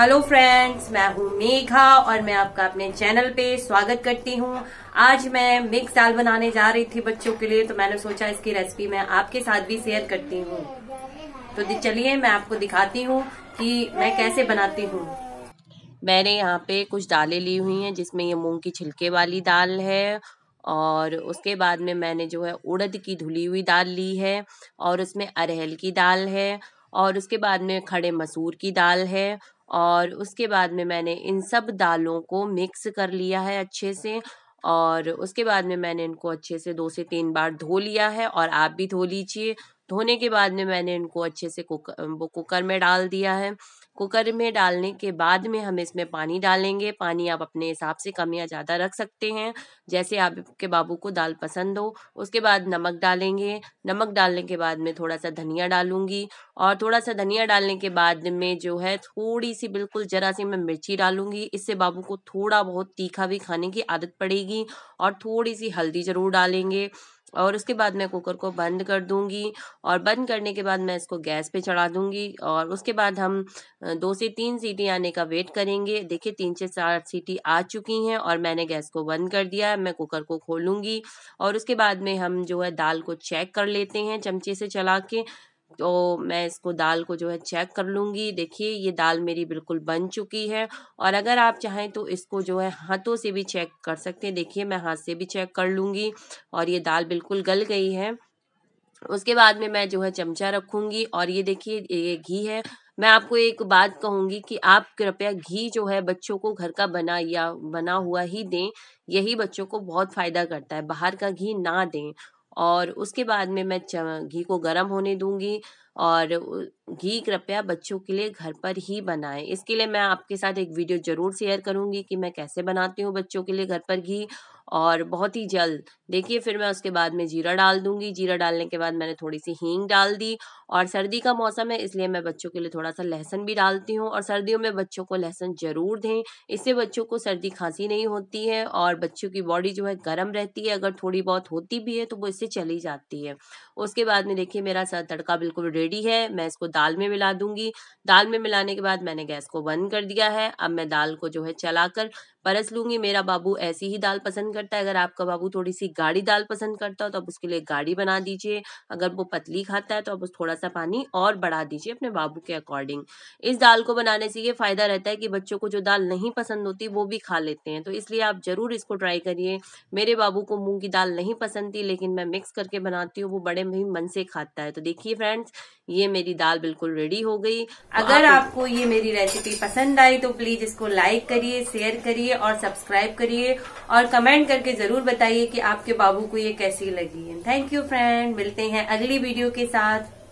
hello friends मैं हूँ मेघा और मैं आपका अपने चैनल पे स्वागत करती हूँ आज मैं मिक्स दाल बनाने जा रही थी बच्चों के लिए तो मैंने सोचा इसकी रेसिपी मैं आपके साथ भी शेयर करती हूँ तो चलिए मैं आपको दिखाती हूँ कि मैं कैसे बनाती हूँ मैंने यहाँ पे कुछ दालें ली हुई हैं जिसमें ये मूंग की छिलके वाली दाल है और उसके बाद में मैंने जो है उड़द की धुली हुई दाल ली है और उसमें अरहल की दाल है और उसके बाद में खड़े मसूर की दाल है और उसके बाद में मैंने इन सब दालों को मिक्स कर लिया है अच्छे से और उसके बाद में मैंने इनको अच्छे से दो से तीन बार धो लिया है और आप भी धो लीजिए धोने के बाद में मैंने इनको अच्छे से कुकर वो कुकर में डाल दिया है कुकर में डालने के बाद में हम इसमें पानी डालेंगे पानी आप अपने हिसाब से कम या ज़्यादा रख सकते हैं जैसे आपके बाबू को दाल पसंद हो उसके बाद नमक डालेंगे नमक डालने के बाद में थोड़ा सा धनिया डालूंगी और थोड़ा सा धनिया डालने के बाद में जो है थोड़ी सी बिल्कुल ज़रा सी मैं मिर्ची डालूंगी इससे बाबू को थोड़ा बहुत तीखा भी खाने की आदत पड़ेगी और थोड़ी सी हल्दी ज़रूर डालेंगे और उसके बाद मैं कुकर को बंद कर दूंगी और बंद करने के बाद मैं इसको गैस पे चढ़ा दूंगी और उसके बाद हम दो से तीन सीटी आने का वेट करेंगे देखिए तीन से चार सीटी आ चुकी हैं और मैंने गैस को बंद कर दिया है मैं कुकर को खोलूँगी और उसके बाद में हम जो है दाल को चेक कर लेते हैं चमचे से चला के तो मैं इसको दाल को जो है चेक कर लूँगी देखिए ये दाल मेरी बिल्कुल बन चुकी है और अगर आप चाहें तो इसको जो है हाथों से भी चेक कर सकते हैं देखिए मैं हाथ से भी चेक कर लूँगी और ये दाल बिल्कुल गल गई है उसके बाद में मैं जो है चमचा रखूँगी और ये देखिए ये घी है मैं आपको एक बात कहूँगी कि आप कृपया घी जो है बच्चों को घर का बना या बना हुआ ही दें यही बच्चों को बहुत फ़ायदा करता है बाहर का घी ना दें और उसके बाद में मैं घी को गर्म होने दूंगी और घी कृपया बच्चों के लिए घर पर ही बनाएं इसके लिए मैं आपके साथ एक वीडियो ज़रूर शेयर करूंगी कि मैं कैसे बनाती हूँ बच्चों के लिए घर पर घी और बहुत ही जल्द देखिए फिर मैं उसके बाद में जीरा डाल दूंगी जीरा डालने के बाद मैंने थोड़ी सी हींग डाल दी और सर्दी का मौसम है इसलिए मैं बच्चों के लिए थोड़ा सा लहसन भी डालती हूँ और सर्दियों में बच्चों को लहसन ज़रूर दें इससे बच्चों को सर्दी खांसी नहीं होती है और बच्चों की बॉडी जो है गर्म रहती है अगर थोड़ी बहुत होती भी है तो वो इससे चली जाती है उसके बाद में देखिए मेरा तड़का बिल्कुल रेडी है मैं इसको दाल में मिला दूंगी दाल में मिलाने के बाद मैंने गैस को बंद कर दिया है अब मैं दाल को जो है चला परस लूंगी मेरा बाबू ऐसी ही दाल पसंद करता है अगर आपका बाबू थोड़ी सी गाढ़ी दाल पसंद करता हो तो आप उसके लिए गाढ़ी बना दीजिए अगर वो पतली खाता है तो आप उस थोड़ा सा पानी और बढ़ा दीजिए अपने बाबू के अकॉर्डिंग इस दाल को बनाने से ये फ़ायदा रहता है कि बच्चों को जो दाल नहीं पसंद होती वो भी खा लेते हैं तो इसलिए आप ज़रूर इसको ट्राई करिए मेरे बाबू को मूंग की दाल नहीं पसंद थी लेकिन मैं मिक्स करके बनाती हूँ वो बड़े ही मन से खाता है तो देखिए फ्रेंड्स ये मेरी दाल बिल्कुल रेडी हो गई अगर आपको ये मेरी रेसिपी पसंद आई तो प्लीज़ इसको लाइक करिए शेयर करिए और सब्सक्राइब करिए और कमेंट करके जरूर बताइए कि आपके बाबू को ये कैसी लगी है थैंक यू फ्रेंड मिलते हैं अगली वीडियो के साथ